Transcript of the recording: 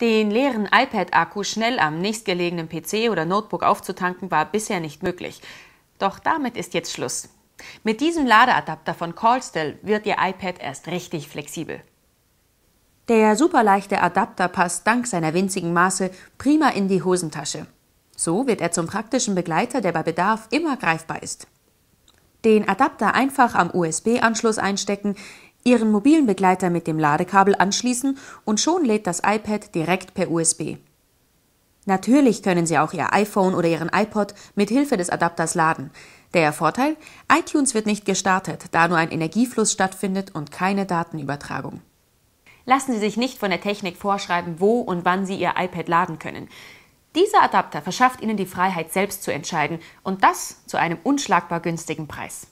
Den leeren iPad-Akku schnell am nächstgelegenen PC oder Notebook aufzutanken war bisher nicht möglich. Doch damit ist jetzt Schluss. Mit diesem Ladeadapter von Callstell wird Ihr iPad erst richtig flexibel. Der superleichte Adapter passt dank seiner winzigen Maße prima in die Hosentasche. So wird er zum praktischen Begleiter, der bei Bedarf immer greifbar ist. Den Adapter einfach am USB-Anschluss einstecken, Ihren mobilen Begleiter mit dem Ladekabel anschließen und schon lädt das iPad direkt per USB. Natürlich können Sie auch Ihr iPhone oder Ihren iPod mit Hilfe des Adapters laden. Der Vorteil? iTunes wird nicht gestartet, da nur ein Energiefluss stattfindet und keine Datenübertragung. Lassen Sie sich nicht von der Technik vorschreiben, wo und wann Sie Ihr iPad laden können. Dieser Adapter verschafft Ihnen die Freiheit, selbst zu entscheiden und das zu einem unschlagbar günstigen Preis.